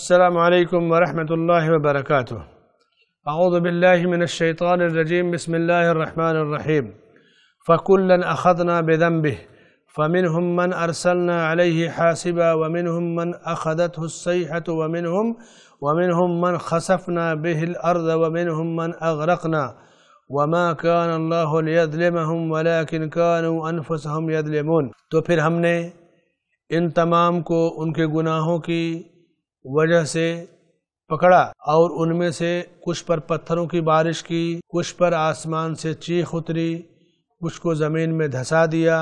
السلام عليكم ورحمة الله وبركاته أعوذ بالله من الشيطان الرجيم بسم الله الرحمن الرحيم فكلا أخذنا بذنبه فمنهم من أرسلنا عليه حاسبا ومنهم من أخذته الصيحة ومنهم ومنهم من خسفنا به الأرض ومنهم من أغرقنا وما كان الله ليظلمهم ولكن كانوا أنفسهم يظلمون تو پھر ہم نے ان تمام کو ان کے گناہوں کی वजह से पकड़ा और उनमें से कुछ पर पत्थरों की बारिश की कुछ पर आसमान से चीख उतरी कुछ को ज़मीन में धसा दिया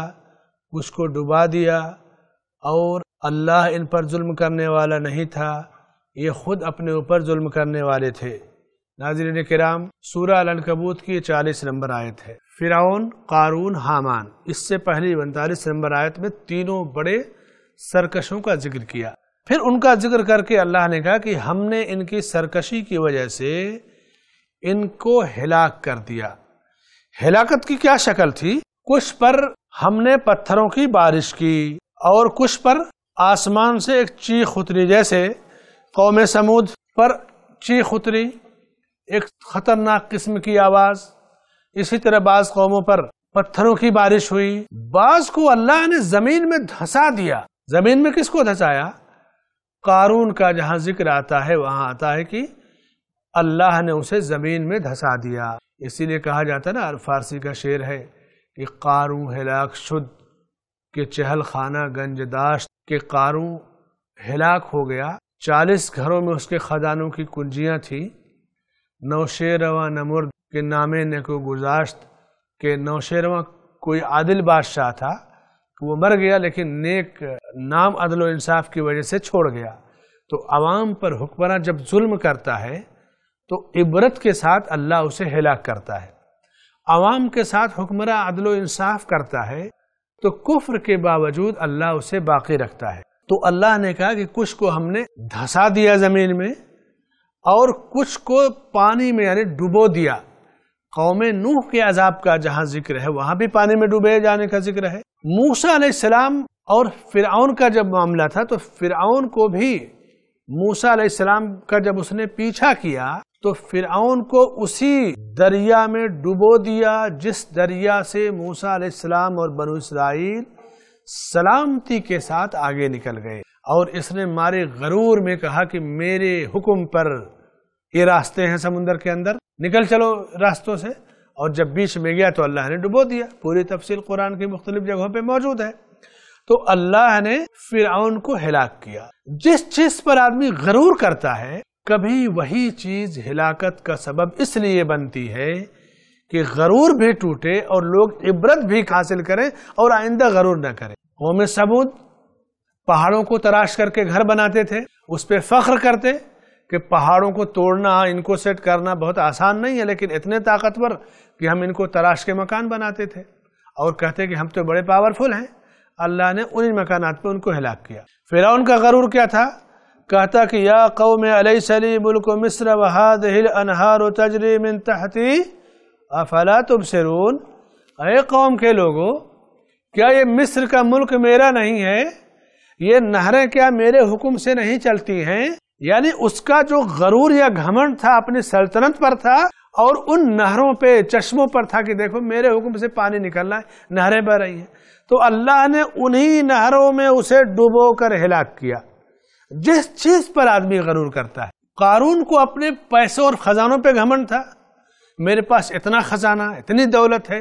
कुछ को डुबा दिया और अल्लाह इन पर जुल्म करने वाला नहीं था ये खुद अपने ऊपर जुल्म करने वाले थे नाजरन कराम सूरा अलकबूत की चालीस नंबर आयत है फ़िरौन कारून हामान इससे पहले उनतालीस नंबर आयत में तीनों बड़े सरकशों का जिक्र किया फिर उनका जिक्र करके अल्लाह ने कहा कि हमने इनकी सरकशी की वजह से इनको हिलाक कर दिया हिलाकत की क्या शक्ल थी कुछ पर हमने पत्थरों की बारिश की और कुछ पर आसमान से एक चीख उतरी जैसे कौम समूद पर चीख उतरी एक खतरनाक किस्म की आवाज इसी तरह बाज कौमों पर पत्थरों की बारिश हुई बाज को अल्लाह ने जमीन में धसा दिया जमीन में किसको धसाया कारून का जहाँ जिक्र आता है वहाँ आता है कि अल्लाह ने उसे ज़मीन में धसा दिया इसीलिए कहा जाता है ना फारसी का शेर है कि कारू हिलाक शुद्ध के चहल खाना गंजदाश के कारू हिलाक हो गया चालीस घरों में उसके खजानों की कुंजियाँ थी नौशेरवा नमुर्द के नामे ने को गुजाश्त के नौशेरवा कोई आदिल बादशाह था वो मर गया लेकिन नेक नाम अदल इंसाफ की वजह से छोड़ गया तो आवाम पर हुक्मरान जब जुल्म करता है तो इबरत के साथ अल्लाह उसे हिला करता है आवाम के साथ हुक्मरान अदल इंसाफ करता है तो कुफ्र के बावजूद अल्लाह उसे बाकी रखता है तो अल्लाह ने कहा कि कुछ को हमने धंसा दिया ज़मीन में और कुछ को पानी में यानी डुबो दिया कौम नूह के अजाब का जहाँ जिक्र है वहाँ भी पानी में डूबे जाने का जिक्र है मूसा सलाम और फिरआउन का जब मामला था तो फिरआउन को भी मूसा अलैहिस्सलाम का जब उसने पीछा किया तो फिरआउन को उसी दरिया में डुबो दिया जिस दरिया से मूसा अलैहिस्सलाम और बनु इसराइल सलामती के साथ आगे निकल गए और इसने मारे गरूर में कहा कि मेरे हुक्म पर ये रास्ते हैं समुंदर के अंदर निकल चलो रास्तों से और जब बीच में गया तो अल्लाह ने डुबो दिया पूरी तफसील कुरान की मुख्तलिफ जगहों पर मौजूद है तो अल्लाह ने फिर को हिलाक किया जिस चीज पर आदमी गरूर करता है कभी वही चीज हिलाकत का सबब इसलिए बनती है कि गरूर भी टूटे और लोग इबरत भी हासिल करें और आइंदा गरूर न करें कौम सबूत पहाड़ों को तराश करके घर बनाते थे उस पर फख्र करते कि पहाड़ों को तोड़ना इनको सेट करना बहुत आसान नहीं है लेकिन इतने ताकतवर कि हम इनको तराश के मकान बनाते थे और कहते कि हम तो बड़े पावरफुल हैं अल्लाह ने उन मकान पर उनको हलाक किया फिर उनका गरूर क्या था कहता कि या कौ में अलई सली मुल्क मिस्र वहाद हिल अनहार तजरी मिन तहती अफला तुम सरून अरे कौम के लोगो क्या ये मिस्र का मुल्क मेरा नहीं है ये नहरें क्या मेरे हुक्म से नहीं चलती हैं यानी उसका जो गरूर या घमंड था अपनी सल्तनत पर था और उन नहरों पे चश्मों पर था कि देखो मेरे हुक्म से पानी निकलना है नहरें बह रही हैं तो अल्लाह ने उन्हीं नहरों में उसे डुबो कर हिलाक किया जिस चीज पर आदमी गरूर करता है कारून को अपने पैसों और खजानों पे घमंड था मेरे पास इतना खजाना इतनी दौलत है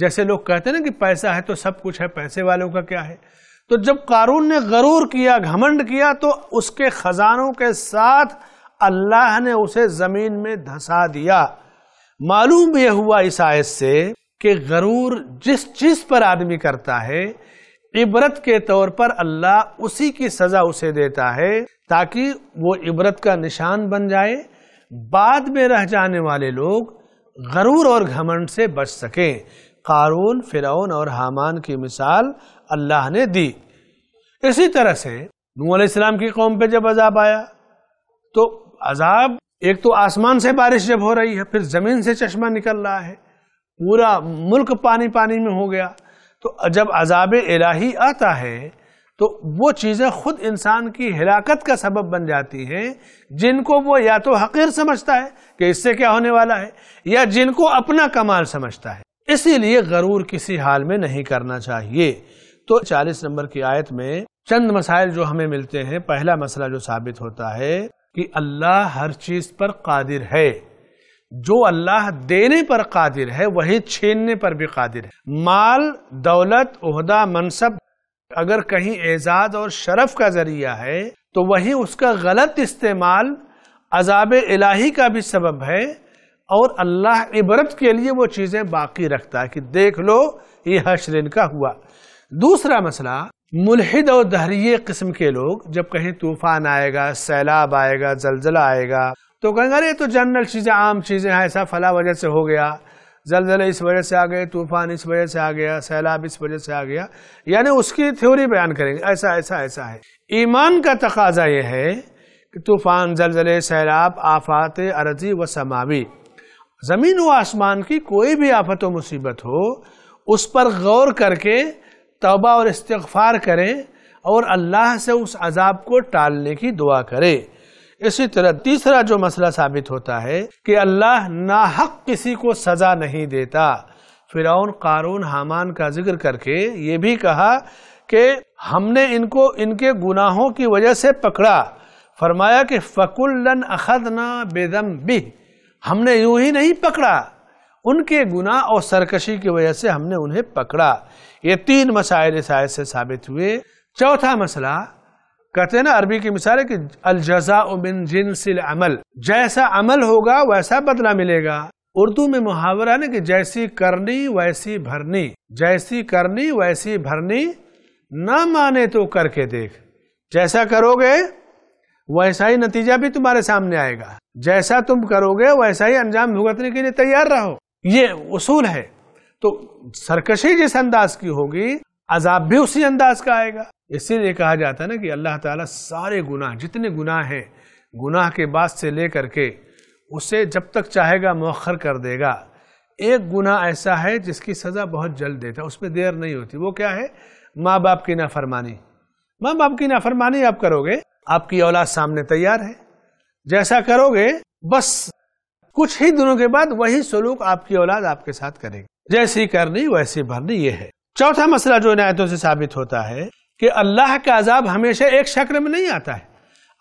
जैसे लोग कहते हैं ना कि पैसा है तो सब कुछ है पैसे वालों का क्या है तो जब कारून ने गरूर किया घमंड किया तो उसके खजानों के साथ अल्लाह ने उसे जमीन में धंसा दिया मालूम यह हुआ इस आयत से कि गरूर जिस चीज पर आदमी करता है इबरत के तौर पर अल्लाह उसी की सजा उसे देता है ताकि वो इबरत का निशान बन जाए बाद में रह जाने वाले लोग गरूर और घमंड से बच सकें कारून फिरौन और हामान की मिसाल अल्लाह ने दी इसी तरह से नूह की कौम पे जब अजाब आया तो अजाब एक तो आसमान से बारिश जब हो रही है फिर जमीन से चश्मा निकल रहा है पूरा मुल्क पानी पानी में हो गया तो जब अजाब इलाही आता है तो वो चीज़ें खुद इंसान की हिलाकत का सबब बन जाती हैं जिनको वो या तो हकीर समझता है कि इससे क्या होने वाला है या जिनको अपना कमाल समझता है इसीलिए गरूर किसी हाल में नहीं करना चाहिए तो 40 नंबर की आयत में चंद मसाइल जो हमें मिलते हैं पहला मसला जो साबित होता है कि अल्लाह हर चीज पर कादिर है जो अल्लाह देने पर कादिर है वही छीनने पर भी कादिर है माल दौलत उहदा मनसब अगर कहीं एजाज और शरफ का जरिया है तो वही उसका गलत इस्तेमाल अजाब इलाही का भी सबब है और अल्लाह इबरत के लिए वो चीज़ें बाकी रखता है कि देख लो ये हशरिन का हुआ दूसरा मसला मुलहद और दहरीये किस्म के लोग जब कहीं तूफान आएगा सैलाब आएगा जलजला आएगा तो कहेंगे अरे तो जनरल चीज़ें आम चीज़ें हैं ऐसा फला वजह से हो गया जलजले इस वजह से आ गए तूफान इस वजह से आ गया सैलाब इस वजह से आ गया यानी उसकी थ्योरी बयान करेंगे ऐसा ऐसा ऐसा है ईमान का तकाजा यह है कि तूफान जलजले सैलाब आफात अर्जी व समावी ज़मीन व आसमान की कोई भी आफत व मुसीबत हो उस पर गौर करके तोबा और इस्तफ़ार करें और अल्लाह से उस अजाब को टालने की दुआ करें इसी तरह तीसरा जो मसला साबित होता है कि अल्लाह नाहक किसी को सज़ा नहीं देता फिरौन कारून हामान का जिक्र करके ये भी कहा कि हमने इनको इनके गुनाहों की वजह से पकड़ा फरमाया कि फ़कुल्लन ना बेदम भी हमने यूं ही नहीं पकड़ा उनके गुनाह और सरकशी की वजह से हमने उन्हें पकड़ा ये तीन मसाइल इस आयत से साबित हुए चौथा मसला कहते हैं ना अरबी की मिसाल है कि अलजजा उमिन जिनसिल अमल जैसा अमल होगा वैसा बदला मिलेगा उर्दू में मुहावरा ना कि जैसी करनी वैसी भरनी जैसी करनी वैसी भरनी ना माने तो करके देख जैसा करोगे वैसा ही नतीजा भी तुम्हारे सामने आएगा जैसा तुम करोगे वैसा ही अंजाम भुगतने के लिए तैयार रहो ये उसूल है तो सरकशी जिस अंदाज की होगी अजाब भी उसी अंदाज का आएगा इसीलिए कहा जाता है ना कि अल्लाह ताला सारे गुनाह जितने गुनाह हैं गुनाह के बाद से लेकर के उसे जब तक चाहेगा मौखर कर देगा एक गुनाह ऐसा है जिसकी सज़ा बहुत जल्द देता है उसमें देर नहीं होती वो क्या है माँ बाप की नाफरमानी माँ बाप की नाफरमानी आप करोगे आपकी औलाद सामने तैयार है जैसा करोगे बस कुछ ही दिनों के बाद वही सलूक आपकी औलाद आपके साथ करेगी जैसी करनी वैसी भरनी ये है चौथा मसला जो इन आयतों से साबित होता है कि अल्लाह का अजाब हमेशा एक शक्ल में नहीं आता है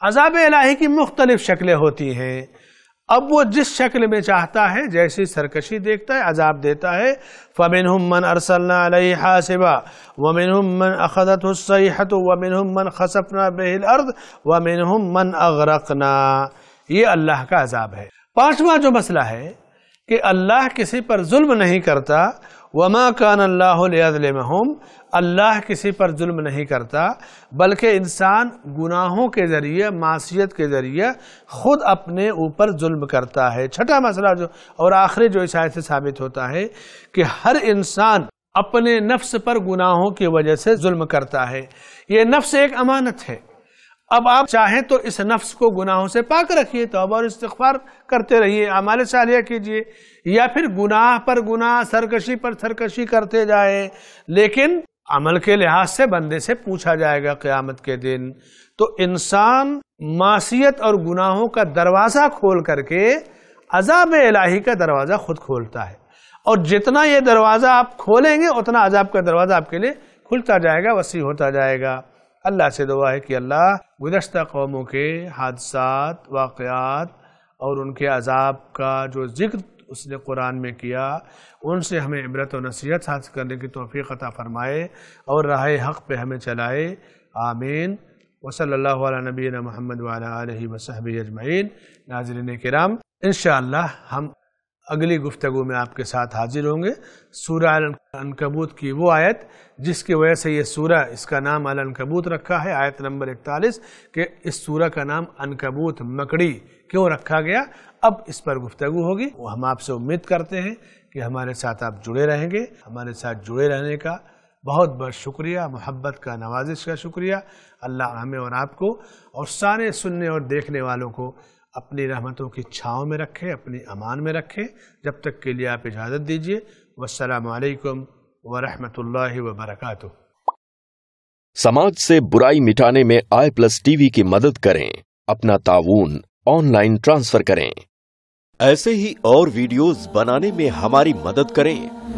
अजाब इलाही की मुख्तलिफ शक्लें होती हैं अब वो जिस शक्ल में चाहता है जैसी सरकशी देखता है अजाब देता है फ़मिन मन अरसल्ला हासिबा वमिन मन अखदत सैहत वमिन हमन खसफना बेहिल अर्द वमिन हमन अगरकना ये अल्लाह का अजाब है पाँचवा जो मसला है कि अल्लाह किसी पर जुल्म नहीं करता वमा कान अल्लाहम अल्लाह किसी पर जुल्म नहीं करता बल्कि इंसान गुनाहों के ज़रिए मासीत के ज़रिए ख़ुद अपने ऊपर जुल्म करता है छठा मसला जो और आखिरी जो इस आयत से साबित होता है कि हर इंसान अपने नफ्स पर गुनाहों की वजह से जुल्म करता है ये नफ्स एक अमानत है अब आप चाहें तो इस नफ्स को गुनाहों से पाक रखिए तो अब और इस्तफार करते रहिए अमाल सालिया कीजिए या फिर गुनाह पर गुनाह सरकशी पर सरकशी करते जाए लेकिन अमल के लिहाज से बंदे से पूछा जाएगा क़यामत के दिन तो इंसान मासीत और गुनाहों का दरवाज़ा खोल करके अजाब इलाही का दरवाज़ा खुद खोलता है और जितना ये दरवाज़ा आप खोलेंगे उतना अजाब का दरवाज़ा आपके लिए खुलता जाएगा वसी होता जाएगा अल्लाह से दुआ है कि अल्लाह गुजशत कौमों के हादसा वाक़ात और उनके अजाब का जो जिक्र उसने कुरान में किया उनसे हमें इबरत और नसीहत हासिल करने की तोफ़ी अता फ़रमाए और राह हक़ पर हमें चलाए आमीन वसल्ला नबीन महमद वाल वसहब अजमैन नाजरन कराम इन हम अगली गुफ्तगु में आपके साथ हाजिर होंगे सूर्य अनकबूत की वो आयत जिसकी वजह से ये सूर्य इसका नाम अल अनकबूत रखा है आयत नंबर इकतालीस के इस सूर्य का नाम अनकबूत मकड़ी क्यों रखा गया अब इस पर गुफ्तगु होगी वो हम आपसे उम्मीद करते हैं कि हमारे साथ आप जुड़े रहेंगे हमारे साथ जुड़े रहने का बहुत बहुत शुक्रिया मोहब्बत का नवाजिश का शुक्रिया अल्लाह हमें और आपको और सारे सुनने और देखने वालों को अपनी रहमतों की छाँव में रखें अपनी अमान में रखें जब तक के लिए आप इजाज़त दीजिए वालकम वरहमत वबरक समाज से बुराई मिटाने में आई प्लस टीवी की मदद करें अपना ताउन ऑनलाइन ट्रांसफर करें ऐसे ही और वीडियोस बनाने में हमारी मदद करें